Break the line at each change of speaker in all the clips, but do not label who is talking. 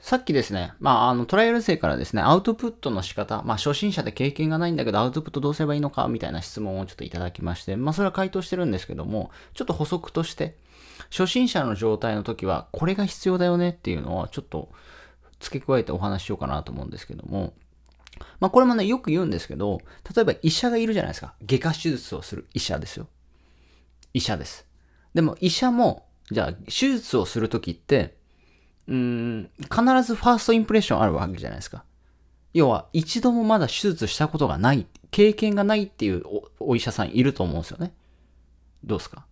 さっきですね、まあ、あの、トライアル生からですね、アウトプットの仕方、まあ、初心者で経験がないんだけど、アウトプットどうすればいいのか、みたいな質問をちょっといただきまして、まあ、それは回答してるんですけども、ちょっと補足として、初心者の状態の時は、これが必要だよねっていうのを、ちょっと付け加えてお話ししようかなと思うんですけども、まあ、これもね、よく言うんですけど、例えば医者がいるじゃないですか。外科手術をする医者ですよ。医者です。でも、医者も、じゃあ、手術をするときって、うん、必ずファーストインプレッションあるわけじゃないですか。要は、一度もまだ手術したことがない、経験がないっていうお医者さんいると思うんですよね。どうですか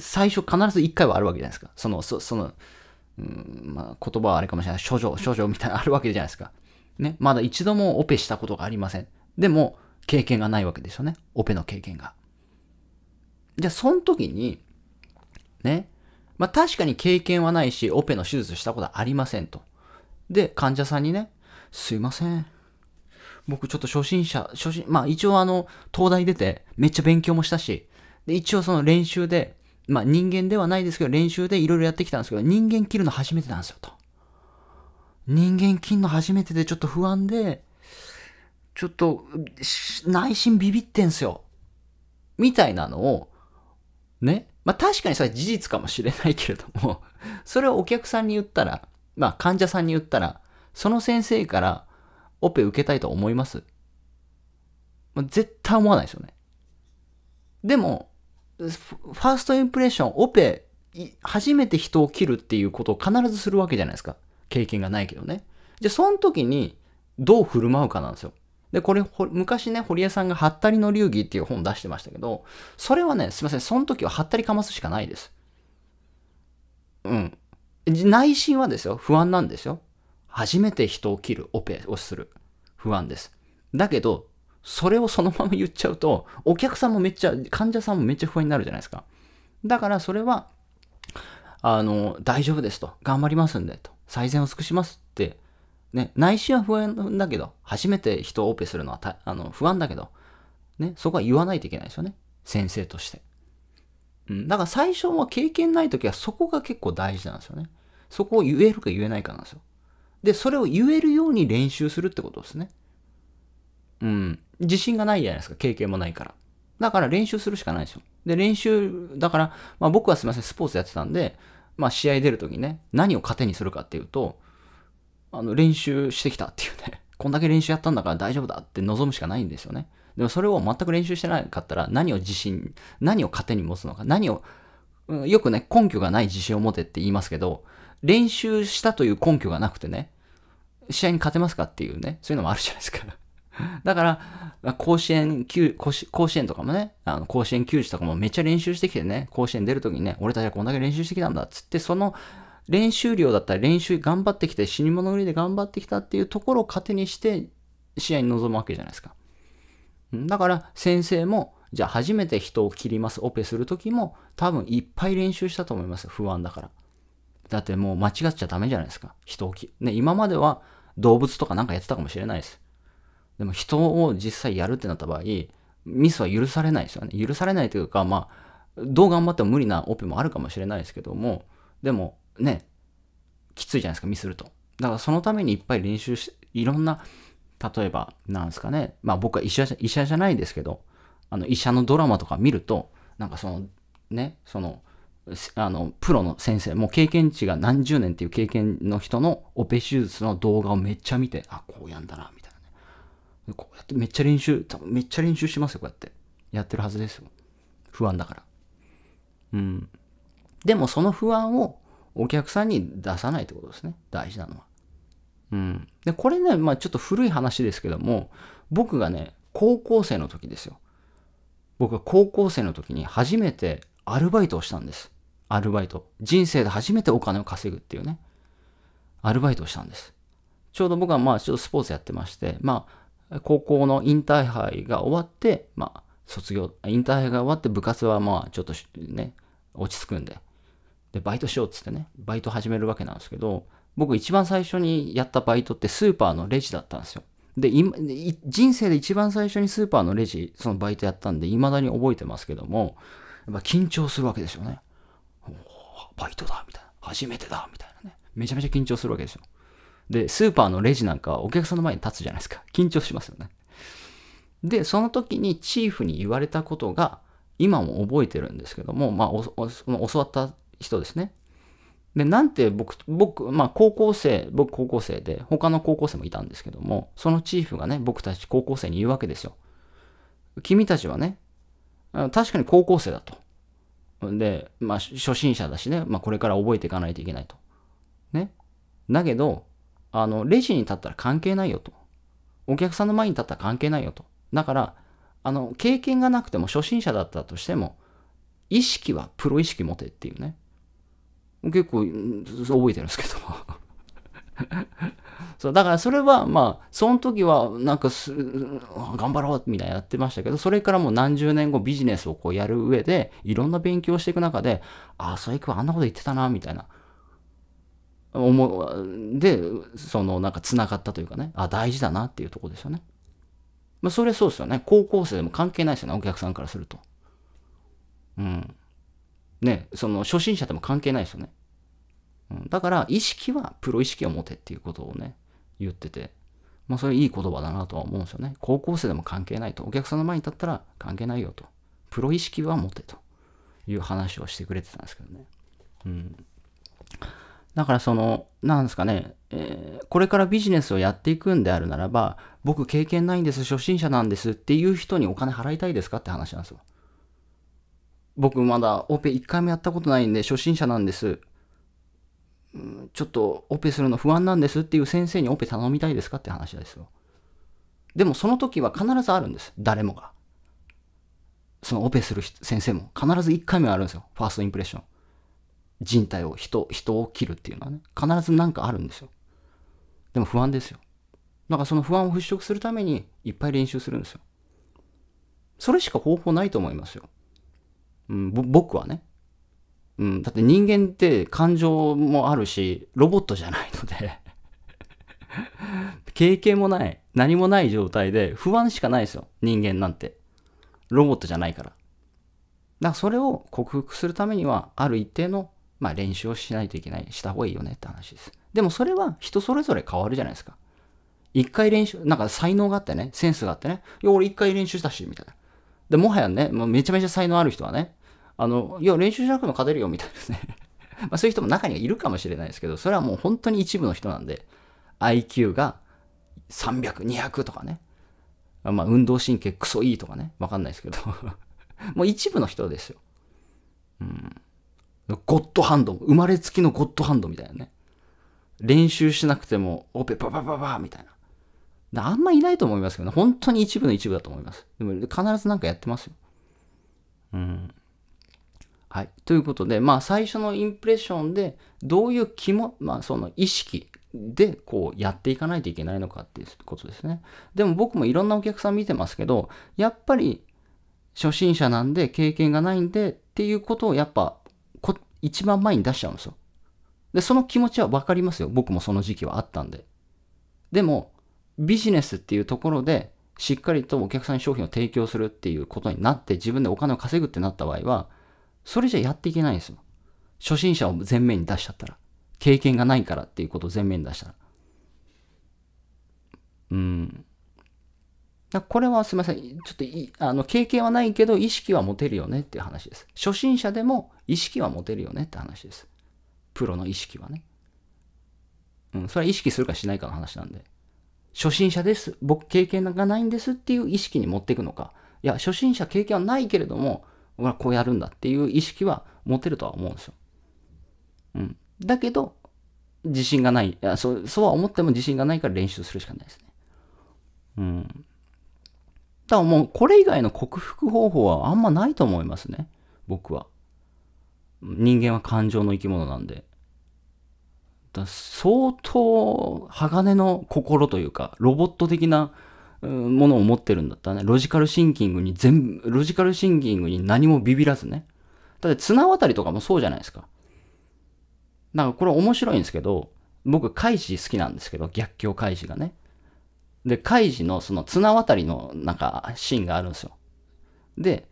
最初必ず1回はあるわけじゃないですか。その、そその、うん、まあ、言葉はあれかもしれない。症状、症状みたいなのあるわけじゃないですか。ね。まだ一度もオペしたことがありません。でも、経験がないわけですよね。オペの経験が。じゃあ、その時に、ね、まあ確かに経験はないし、オペの手術したことはありませんと。で、患者さんにね、すいません。僕ちょっと初心者、初心、まあ一応あの、東大出てめっちゃ勉強もしたし、で、一応その練習で、まあ人間ではないですけど練習でいろいろやってきたんですけど、人間切るの初めてなんですよと。人間切るの初めてでちょっと不安で、ちょっと内心ビビってんすよ。みたいなのを、ね、まあ確かにそれは事実かもしれないけれども、それをお客さんに言ったら、まあ患者さんに言ったら、その先生からオペ受けたいと思いますまあ、絶対思わないですよね。でも、ファーストインプレッション、オペ、初めて人を切るっていうことを必ずするわけじゃないですか。経験がないけどね。じゃあ、その時にどう振る舞うかなんですよ。で、これ、昔ね、堀江さんが、ハったりの流儀っていう本出してましたけど、それはね、すいません、その時はハったりかますしかないです。うん。内心はですよ、不安なんですよ。初めて人を切るオペをする。不安です。だけど、それをそのまま言っちゃうと、お客さんもめっちゃ、患者さんもめっちゃ不安になるじゃないですか。だからそれは、あの、大丈夫ですと。頑張りますんでと。最善を尽くしますってね、内心は不安だけど、初めて人をオペするのはあの不安だけど、ね、そこは言わないといけないですよね。先生として。うん、だから最初は経験ない時はそこが結構大事なんですよね。そこを言えるか言えないかなんですよ。で、それを言えるように練習するってことですね。うん。自信がないじゃないですか。経験もないから。だから練習するしかないですよ。で、練習、だから、まあ僕はすみません、スポーツやってたんで、まあ試合出るときね、何を糧にするかっていうと、あの、練習してきたっていうね。こんだけ練習やったんだから大丈夫だって望むしかないんですよね。でもそれを全く練習してなかったら何を自信、何を糧に持つのか、何を、うん、よくね、根拠がない自信を持てって言いますけど、練習したという根拠がなくてね、試合に勝てますかっていうね、そういうのもあるじゃないですか。だから、甲子園球、甲子園とかもね、あの甲子園球児とかもめっちゃ練習してきてね、甲子園出るときにね、俺たちはこんだけ練習してきたんだっつって、その練習量だったら練習頑張ってきて死に物売いで頑張ってきたっていうところを糧にして試合に臨むわけじゃないですか。だから先生もじゃあ初めて人を切りますオペする時も多分いっぱい練習したと思います不安だから。だってもう間違っちゃダメじゃないですか人を切ね今までは動物とかなんかやってたかもしれないです。でも人を実際やるってなった場合ミスは許されないですよね。許されないというかまあどう頑張っても無理なオペもあるかもしれないですけどもでもね、きついじゃないですか、ミスると。だからそのためにいっぱい練習して、いろんな、例えば、なんですかね、まあ僕は医者医者じゃないですけど、あの医者のドラマとか見ると、なんかその、ね、その、あのプロの先生もう経験値が何十年っていう経験の人のオペ手術の動画をめっちゃ見てあこうやんだなみたいなねこうやってめっちゃ練習多分めっちゃ練習しますよこうやってやってるはずですよ不安だからうんでもその不安をお客さんに出さないってことですね。大事なのは。うん。で、これね、まあちょっと古い話ですけども、僕がね、高校生の時ですよ。僕は高校生の時に初めてアルバイトをしたんです。アルバイト。人生で初めてお金を稼ぐっていうね。アルバイトをしたんです。ちょうど僕はまあちょっとスポーツやってまして、まあ高校のインターハイが終わって、まあ卒業、インターハイが終わって部活はまあちょっとね、落ち着くんで、で、バイトしようっつってね、バイト始めるわけなんですけど、僕一番最初にやったバイトってスーパーのレジだったんですよ。で、今、人生で一番最初にスーパーのレジ、そのバイトやったんで、未だに覚えてますけども、やっぱ緊張するわけですよね。バイトだ、みたいな。初めてだ、みたいなね。めちゃめちゃ緊張するわけですよ。で、スーパーのレジなんかお客さんの前に立つじゃないですか。緊張しますよね。で、その時にチーフに言われたことが、今も覚えてるんですけども、まあ、教わった人ですね。で、なんて僕、僕、まあ高校生、僕高校生で、他の高校生もいたんですけども、そのチーフがね、僕たち高校生に言うわけですよ。君たちはね、確かに高校生だと。で、まあ初心者だしね、まあこれから覚えていかないといけないと。ね。だけど、あの、レジに立ったら関係ないよと。お客さんの前に立ったら関係ないよと。だから、あの、経験がなくても初心者だったとしても、意識はプロ意識持てっていうね。結構覚えてるんですけど そうだからそれはまあその時はなんか頑張ろうみたいなやってましたけどそれからもう何十年後ビジネスをこうやる上でいろんな勉強していく中でああそういくあんなこと言ってたなみたいな思でそのなんかつながったというかねあ大事だなっていうとこですよね。まあそれそうですよね高校生でも関係ないですよねお客さんからすると。うん。ね、その初心者でも関係ないですよね。うん、だから、意識はプロ意識を持てっていうことをね、言ってて、まあ、それいい言葉だなとは思うんですよね。高校生でも関係ないと。お客さんの前に立ったら関係ないよと。プロ意識は持てという話をしてくれてたんですけどね。うん。だからその、なんですかね、えー、これからビジネスをやっていくんであるならば、僕経験ないんです、初心者なんですっていう人にお金払いたいですかって話なんですよ。僕まだオペ1回もやったことないんで初心者なんです。ちょっとオペするの不安なんですっていう先生にオペ頼みたいですかって話ですよ。でもその時は必ずあるんです。誰もが。そのオペする先生も必ず1回目はあるんですよ。ファーストインプレッション。人体を、人、人を切るっていうのはね。必ず何かあるんですよ。でも不安ですよ。だからその不安を払拭するためにいっぱい練習するんですよ。それしか方法ないと思いますよ。うん、僕はね、うん、だって人間って感情もあるし、ロボットじゃないので 経験もない、何もない状態で不安しかないですよ、人間なんて。ロボットじゃないから。だからそれを克服するためには、ある一定の、まあ、練習をしないといけない、した方がいいよねって話です。でもそれは人それぞれ変わるじゃないですか。一回練習、なんか才能があってね、センスがあってね、いや、俺一回練習したし、みたいな。で、もはやね、もうめちゃめちゃ才能ある人はね、あの、いや、練習しなくても勝てるよみたいですね。まあそういう人も中にはいるかもしれないですけど、それはもう本当に一部の人なんで、IQ が300、200とかね。まあ運動神経クソいいとかね。わかんないですけど。もう一部の人ですよ。うん。ゴッドハンド。生まれつきのゴッドハンドみたいなね。練習しなくても、オペパパパパみたいな。あんまいないと思いますけどね。本当に一部の一部だと思います。でも必ずなんかやってますよ。うん。はい。ということで、まあ最初のインプレッションでどういう気も、まあその意識でこうやっていかないといけないのかっていうことですね。でも僕もいろんなお客さん見てますけど、やっぱり初心者なんで経験がないんでっていうことをやっぱこ一番前に出しちゃうんですよ。で、その気持ちはわかりますよ。僕もその時期はあったんで。でも、ビジネスっていうところでしっかりとお客さんに商品を提供するっていうことになって自分でお金を稼ぐってなった場合は、それじゃやっていけないんですよ。初心者を前面に出しちゃったら。経験がないからっていうことを前面に出したら。うん。だこれはすみません。ちょっといあの経験はないけど意識は持てるよねっていう話です。初心者でも意識は持てるよねって話です。プロの意識はね。うん、それは意識するかしないかの話なんで。初心者です。僕経験がないんですっていう意識に持っていくのか。いや、初心者経験はないけれども、はこうやるんだっていう意識は持てるとは思うんですよ。うん。だけど、自信がない。いやそうそうは思っても自信がないから練習するしかないですね。うん。だからもうこれ以外の克服方法はあんまないと思いますね。僕は。人間は感情の生き物なんで。だ相当鋼の心というか、ロボット的なものを持ってるんだったらね、ロジカルシンキングに全部、ロジカルシンキングに何もビビらずね。だって綱渡りとかもそうじゃないですか。なんかこれ面白いんですけど、僕、カイジ好きなんですけど、逆境カイジがね。で、カイジのその綱渡りのなんかシーンがあるんですよ。で、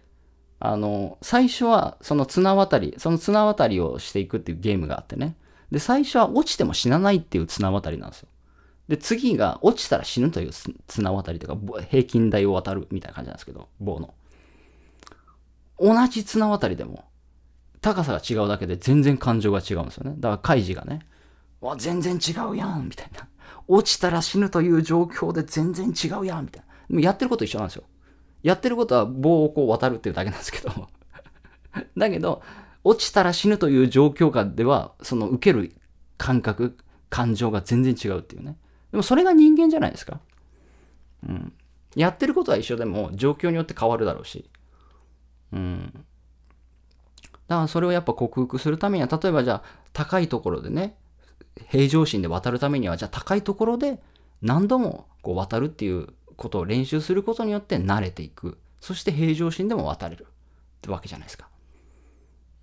あの、最初はその綱渡り、その綱渡りをしていくっていうゲームがあってね。で、最初は落ちても死なないっていう綱渡りなんですよ。で、次が落ちたら死ぬという綱渡りとか、平均台を渡るみたいな感じなんですけど、棒の。同じ綱渡りでも、高さが違うだけで全然感情が違うんですよね。だから、カイジがね、わ、全然違うやんみたいな。落ちたら死ぬという状況で全然違うやんみたいな。でもやってること一緒なんですよ。やってることは棒をこう渡るっていうだけなんですけど。だけど、落ちたら死ぬという状況下では、その受ける感覚、感情が全然違うっていうね。でもそれが人間じゃないですか。うん。やってることは一緒でも状況によって変わるだろうし。うん。だからそれをやっぱ克服するためには、例えばじゃあ高いところでね、平常心で渡るためには、じゃあ高いところで何度もこう渡るっていうことを練習することによって慣れていく。そして平常心でも渡れるってわけじゃないですか。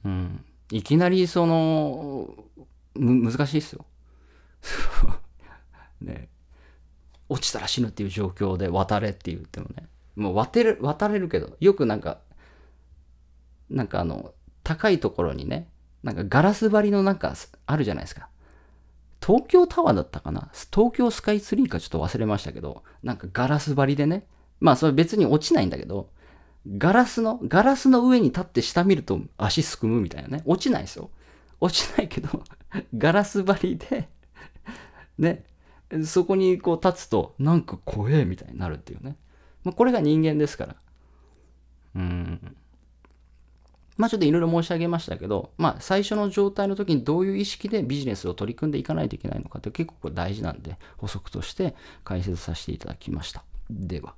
うん。いきなりその、難しいっすよ。ね、落ちたら死ぬっていう状況で渡れって言ってもね、もう渡れる、渡れるけど、よくなんか、なんかあの、高いところにね、なんかガラス張りのなんかあるじゃないですか。東京タワーだったかな東京スカイツリーかちょっと忘れましたけど、なんかガラス張りでね、まあそれ別に落ちないんだけど、ガラスの、ガラスの上に立って下見ると足すくむみたいなね。落ちないですよ。落ちないけど、ガラス張りでね、そこにこう立つと、なんか怖えみたいになるっていうね。まあ、これが人間ですから。うん。まあちょっといろいろ申し上げましたけど、まあ最初の状態の時にどういう意識でビジネスを取り組んでいかないといけないのかって結構大事なんで補足として解説させていただきました。では。